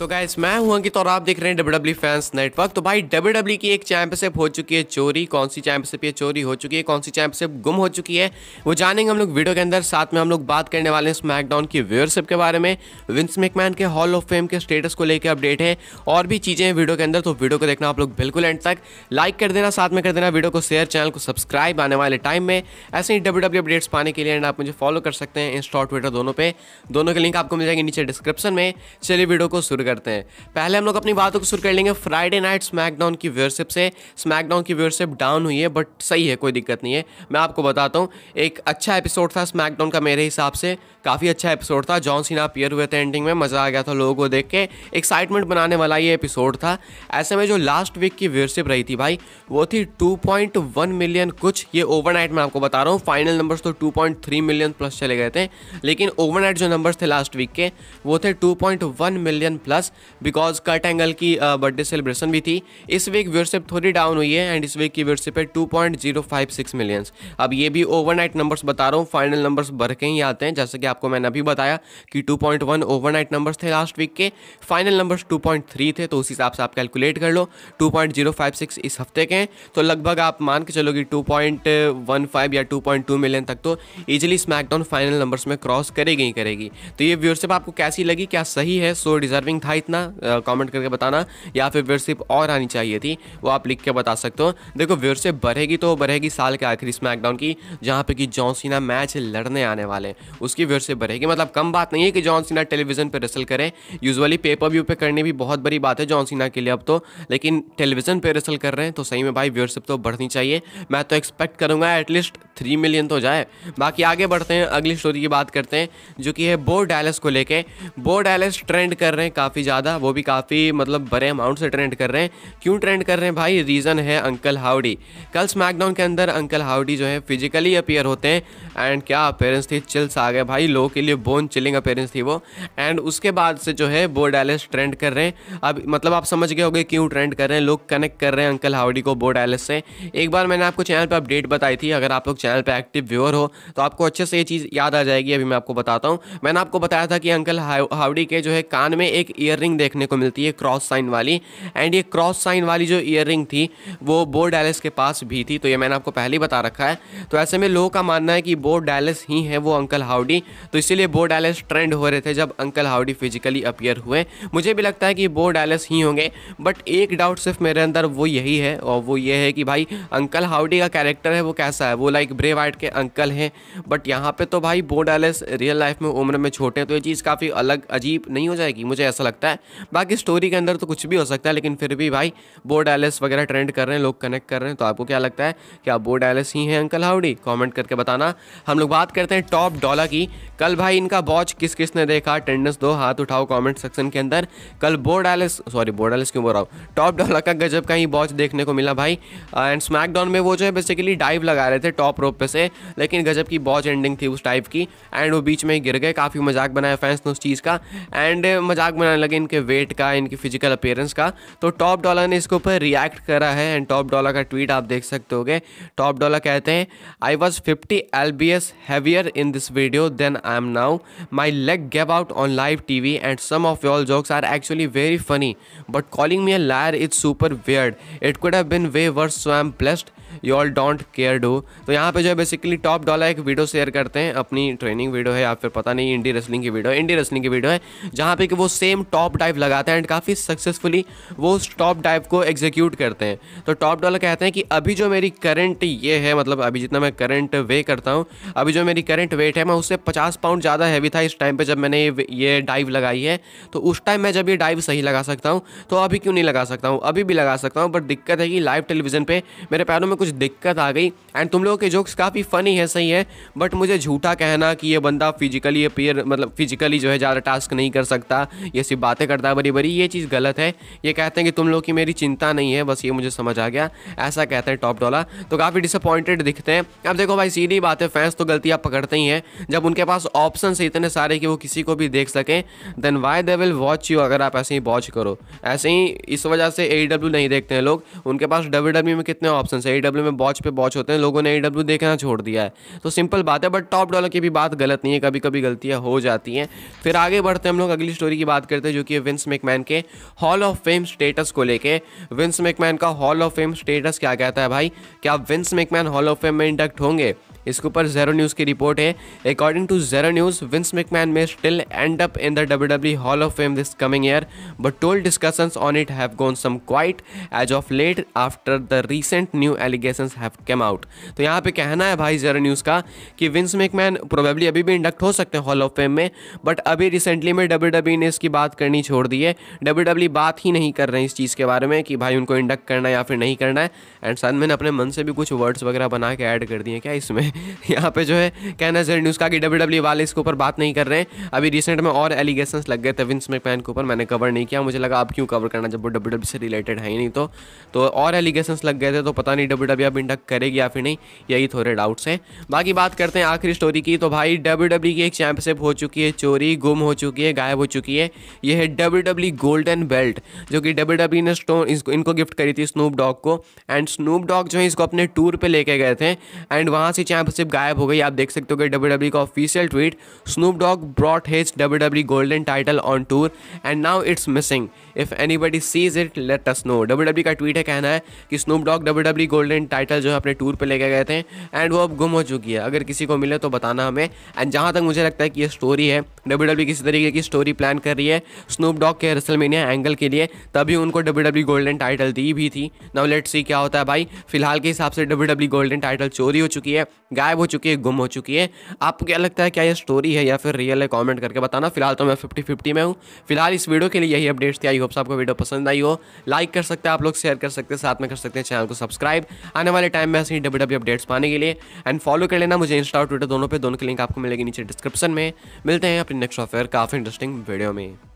तो गाइस मैं हूं अंकित और आप देख रहे हैं डब्ल्यू डब्ल्यू फैंस नेटवर्क तो भाई डब्ल्यू डब्ल्यू e की एक चैंपियनशिप हो चुकी है चोरी कौन सी चैंपियनशिप ये चोरी हो चुकी है कौन सी चैंपियनशिप गुम हो चुकी है वो जानेंगे हम लोग वीडियो के अंदर साथ में हम लोग बात करने वाले हैं स्मैकडाउन की व्यूअरशिप के बारे में विंस मैकमैन के हॉल ऑफ फेम के स्टेटस को लेकर अपडेट है और भी चीज़ें हैं वीडियो के अंदर तो वीडियो को देखना आप लोग बिल्कुल एंड तक लाइक कर देना साथ में कर देना वीडियो को शेयर चैनल को सब्सक्राइब आने वाले टाइम में ऐसे ही डब्ल्यू डब्ल्यू अपडेट्स पाने के लिए एंड आप मुझे फॉलो कर सकते हैं इंस्टा ट्विटर दोनों पर दोनों के लिंक आपको मिल जाएंगे नीचे डिस्क्रिप्शन में चलिए वीडियो को शुरू करते हैं पहले हम लोग अपनी बातों को शुरू कर लेंगे फ्राइडे नाइट स्मैकडाउन की व्यवरशिप से स्मैकडाउन की व्यवरशिप डाउन हुई है बट सही है कोई दिक्कत नहीं है मैं आपको बताता हूँ एक अच्छा एपिसोड था स्मैकडाउन का मेरे हिसाब से काफ़ी अच्छा एपिसोड था जॉन सीना पियर हुए थे एंडिंग में मज़ा आ गया था लोगों को देख के एक्साइटमेंट बनाने वाला ये एपिसोड था ऐसे में जो लास्ट वीक की व्यवरशिप रही थी भाई वो थी 2.1 मिलियन कुछ ये ओवरनाइट मैं आपको बता रहा हूँ फाइनल नंबर्स तो 2.3 मिलियन प्लस चले गए थे लेकिन ओवरनाइट जो नंबर्स थे लास्ट वीक के वो थे 2.1 मिलियन प्लस पास बिकॉज कट एंगल की बर्थडे uh, सेलिब्रेशन भी थी इस वीक व्यूरशिप थोड़ी डाउन हुई है एंड इस वीक की व्यूरशिप है two point zero five six millions अब ये भी ओवरनाइट नंबर्स बता रहा हूँ फाइनल नंबर्स बढ़ के ही आते हैं जैसे कि आपको मैंने अभी बताया कि two point one overnight numbers थे लास्ट वीक के final numbers two point three थे तो उस हिसाब से आप कैलकुलेट कर लो two point zero five six इस हफ्ते के हैं तो लगभग आप मान के चलो कि टू पॉइंट वन फाइव या टू पॉइंट टू मिलियन तक तो ईजिली स्मैकडाउन फाइनल नंबर्स में क्रॉस करेगी ही करेगी तो ये व्यूरशिप आपको कैसी लगी क्या सही है सो डिजर्विंग था था इतना कमेंट करके बताना या फिर व्यूअरशिप और आनी चाहिए थी वो आप लिख के बता सकते हो देखो व्यूअरशिप बढ़ेगी तो बढ़ेगी साल के आखिरी स्मैकडाउन की जहाँ पे कि जॉन सीना मैच लड़ने आने वाले उसकी व्यूअरशिप बढ़ेगी मतलब कम बात नहीं है कि जॉन सीना टेलीविजन पर रेसल करें यूजली पेपर व्यू पर करनी भी बहुत बड़ी बात है जॉन सीना के लिए अब तो लेकिन टेलीविजन पे रेसल कर रहे हैं तो सही में भाई व्यूअरशिप तो बढ़नी चाहिए मैं तो एक्सपेक्ट करूँगा एटलीस्ट थ्री मिलियन तो जाए बाकी आगे बढ़ते हैं अगली स्टोरी की बात करते हैं जो कि है बो डायलस को लेके बो डायलस ट्रेंड कर रहे हैं काफ़ी काफ़ी ज़्यादा वो भी काफ़ी मतलब बड़े अमाउंट से ट्रेंड कर रहे हैं क्यों ट्रेंड कर रहे हैं भाई रीज़न है अंकल हाउडी कल स्मैकडाउन के अंदर अंकल हाउडी जो है फिजिकली अपेयर होते हैं एंड क्या अपेयरेंस थी चिल्स आ गए भाई लोगों के लिए बोन चिलिंग अपेयरेंस थी वो एंड उसके बाद से जो है बो डायलिस ट्रेंड कर रहे हैं अब मतलब आप समझ गए गए क्यों ट्रेंड कर रहे हैं लोग कनेक्ट कर रहे हैं अंकल हाउडी को बो डायलिस से एक बार मैंने आपको चैनल पर अपडेट बताई थी अगर आप लोग चैनल पर एक्टिव व्यूअर हो तो आपको अच्छे से ये चीज़ याद आ जाएगी अभी मैं आपको बताता हूँ मैंने आपको बताया था कि अंकल हाउडी के जो है कान में एक ईयर देखने को मिलती है क्रॉस साइन वाली एंड ये क्रॉस साइन वाली जो ईयर थी वो बो डायलिस के पास भी थी तो ये मैंने आपको पहले ही बता रखा है तो ऐसे में लोगों का मानना है कि बो डैलस ही है वो अंकल हाउडी तो इसीलिए बो डैलस ट्रेंड हो रहे थे जब अंकल हाउडी फिजिकली अपियर हुए मुझे भी लगता है कि बो डैलस ही होंगे बट एक डाउट सिर्फ मेरे अंदर वो यही है और वो ये है कि भाई अंकल हाउडी का कैरेक्टर है वो कैसा है वो लाइक ब्रे वाइट के अंकल हैं बट यहाँ पे तो भाई बो डैलस रियल लाइफ में उम्र में छोटे तो ये चीज़ काफ़ी अलग अजीब नहीं हो जाएगी मुझे ऐसा लगता लगता है बाकी स्टोरी के अंदर तो कुछ भी हो सकता है लेकिन फिर भी भाई बोर्ड एलिस वगैरह ट्रेंड कर रहे हैं लोग कनेक्ट कर रहे हैं तो आपको क्या लगता है क्या बोर्ड एलिस ही हैं अंकल हाउडी कॉमेंट करके बताना हम लोग बात करते हैं टॉप डॉला की कल भाई इनका वॉच किस किस ने देखा टेंडेंस दो हाथ उठाओ कॉमेंट सेक्शन के अंदर कल बोर्ड एलिस सॉरी बोर्ड एलिस क्यों बोल रहा हूँ टॉप डॉला का गजब का ही वॉच देखने को मिला भाई एंड uh, स्मैकडाउन में वो जो है बेसिकली डाइव लगा रहे थे टॉप रोप पे से लेकिन गजब की वॉच एंडिंग थी उस टाइप की एंड वो बीच में ही गिर गए काफ़ी मजाक बनाया फैंस ने उस चीज़ का एंड मजाक बनाने लगे इनके वेट का इनकी फिजिकल अपेयरेंस का तो टॉप डॉलर ने इसके ऊपर रिएक्ट करा है एंड टॉप डॉलर का ट्वीट आप देख सकते हो टॉप डॉलर कहते हैं I was fifty L B S heavier in this video then I am now my leg gave out on live T V and some of your jokes are actually very funny but calling me a liar it's super weird it could have been way worse so I am blessed you all don't care do तो यहाँ पे जो है basically Top Dolla एक video share करते हैं अपनी training video है या फिर पता नहीं इंडी रेसलिंग की वीडियो इंडी रेसलिंग की वीडियो है जहाँ पे कि वो सेम टॉप डाइव लगाते हैं एंड काफ़ी सक्सेसफुली वो उस टॉप डाइव को एग्जीक्यूट करते हैं तो टॉप डॉलर कहते हैं कि अभी जो मेरी करंट ये है मतलब अभी जितना मैं करंट वे करता हूँ अभी जो मेरी करंट वेट है मैं उससे पचास पाउंड ज़्यादा हैवी था इस टाइम पर जब मैंने ये ये डाइव लगाई है तो उस टाइम मैं जब ये डाइव सही लगा सकता हूँ तो अभी क्यों नहीं लगा सकता हूँ अभी भी लगा सकता हूँ बट दिक्कत है कि लाइव टेलीविज़न पर मेरे पैरों में कुछ दिक्कत आ गई एंड तुम लोगों के जोक्स काफ़ी फ़नी है सही है बट मुझे झूठा कहना कि ये बंदा फिजिकली अपीयर मतलब फिजिकली जो है ज़्यादा टास्क नहीं कर सकता ये सिर्फ बातें करता है बड़ी बड़ी ये चीज़ गलत है ये कहते हैं कि तुम लोग की मेरी चिंता नहीं है बस ये मुझे समझ आ गया ऐसा कहते हैं टॉप डॉला तो काफ़ी डिसअपॉइंटेड दिखते हैं अब देखो भाई सीधी बात है फैंस तो गलतियाँ पकड़ते ही हैं जब उनके पास ऑप्शन है इतने सारे कि वो किसी को भी देख सकें then why they will watch you अगर आप ऐसे ही वॉच करो ऐसे ही इस वजह से ए e नहीं देखते हैं लोग उनके पास डब्ल्यू e में कितने ऑप्शन है ए डब्ल्यू e में बॉच पे बॉच होते हैं लोगों ने ए डब्ल्यू e देखना छोड़ दिया है तो सिंपल बात है बट टॉप डॉलर की भी बात गलत नहीं है कभी कभी गलतियाँ हो जाती हैं फिर आगे बढ़ते हैं हम लोग अगली स्टोरी की बात करते हैं जो कि विंस मेकमैन के हॉल ऑफ फेम स्टेटस को लेके विंस मेकमैन का हॉल ऑफ फेम स्टेटस क्या कहता है भाई क्या Vince McMahon hall of fame में इंडक्ट होंगे इसके ऊपर जेरो न्यूज़ की रिपोर्ट है according to Xero News Vince McMahon may still end up in the W W hall of fame this coming year but told discussions on it have gone some quiet as of late after the recent new allegation have come out तो यहाँ पे कहना है भाई जेरो news का कि Vince McMahon probably अभी भी इंडक्ट हो सकते हैं हॉल ऑफ फेम में बट अभी रिसेंटली में डब्ल्यू डब्ल्यू e ने इसकी बात करनी छोड़ दी है डब्ल्यू डब्ल्यू e बात ही नहीं कर रहे हैं इस चीज़ के बारे में कि भाई उनको इंडक्ट करना है या फिर नहीं करना है एंड सन मैंने अपने मन से भी कुछ वर्ड्स वगैरह बना के ऐड कर दिए क्या इसमें यहाँ पे जो है कहना जरूर न्यूज़ का कि डब्ल्यू डब्ल्यू वाले इसके ऊपर बात नहीं कर रहे हैं अभी रिसेंट में और एलिगेशन लग गए थे विंस मैकमैन के ऊपर मैंने कवर नहीं किया मुझे लगा आप क्यों कवर करना जब वो डब्ल्यू डब्ल्यू e से रिलेटेड है ही नहीं तो, तो और एलिगेशन लग गए थे तो पता नहीं डब्ल्यू डब्ल्यू e अब इंडक करेगी या फिर नहीं यही थोड़े डाउट्स हैं बाकी बात करते हैं आखिरी स्टोरी की तो भाई डब्ल्यू डब्ल्यू e की एक चैंपियनशिप हो चुकी है चोरी गुम हो चुकी है गायब हो चुकी है यह है डब्ल्यू डब्ल्यू गोल्डन बेल्ट जो कि डब्ल्यू डब्ल्यू ने स्टोन इनको गिफ्ट करी थी स्नूप डॉग को एंड स्नूप डॉग जो है इसको अपने टूर पर लेके गए थे एंड वहाँ से यहाँ गायब हो गई आप देख सकते हो डब्ल्यू डब्ल्यू e का official tweet Snoop Dogg brought his W W golden title on tour and now it's missing if anybody sees it let us know W W का ट्वीट है कहना है कि Snoop Dogg W W golden title जो है अपने tour पर लेके गए थे एंड वो अब गुम हो चुकी है अगर किसी को मिले तो बताना हमें एंड जहाँ तक मुझे लगता है कि ये स्टोरी है डब्ल्यू e किसी तरीके की स्टोरी प्लान कर रही है स्नूप डॉग के रसलमेनिया एंगल के लिए तभी उनको डब्ल्यू गोल्डन टाइटल दी भी थी नाउ लेट सी क्या होता है भाई फिलहाल के हिसाब से डब्ल्यू गोल्डन टाइटल चोरी हो चुकी है गायब हो चुकी है गुम हो चुकी है आपको क्या लगता है क्या ये स्टोरी है या फिर रियल है कॉमेंट करके बताना फिलहाल तो मैं फिफ्टी फिफ्टी में हूँ फिलहाल इस वीडियो के लिए यही अपडेट्स थी आई होप्स आपको वीडियो पसंद आई हो लाइक कर सकते हैं आप लोग शेयर कर सकते हैं साथ में कर सकते हैं चैनल को सब्सक्राइब आने वाले टाइम में ऐसे ही डब्ल्यू अपडेट्स e पाने के लिए एंड फॉलो कर लेना मुझे इंस्टा और ट्विटर दोनों पर दोनों के लिंक आपको मिलेगी नीचे डिस्क्रिप्शन में मिलते हैं अपनी नेक्स्ट सॉफ्टवेयर काफ़ी इंटरेस्टिंग वीडियो में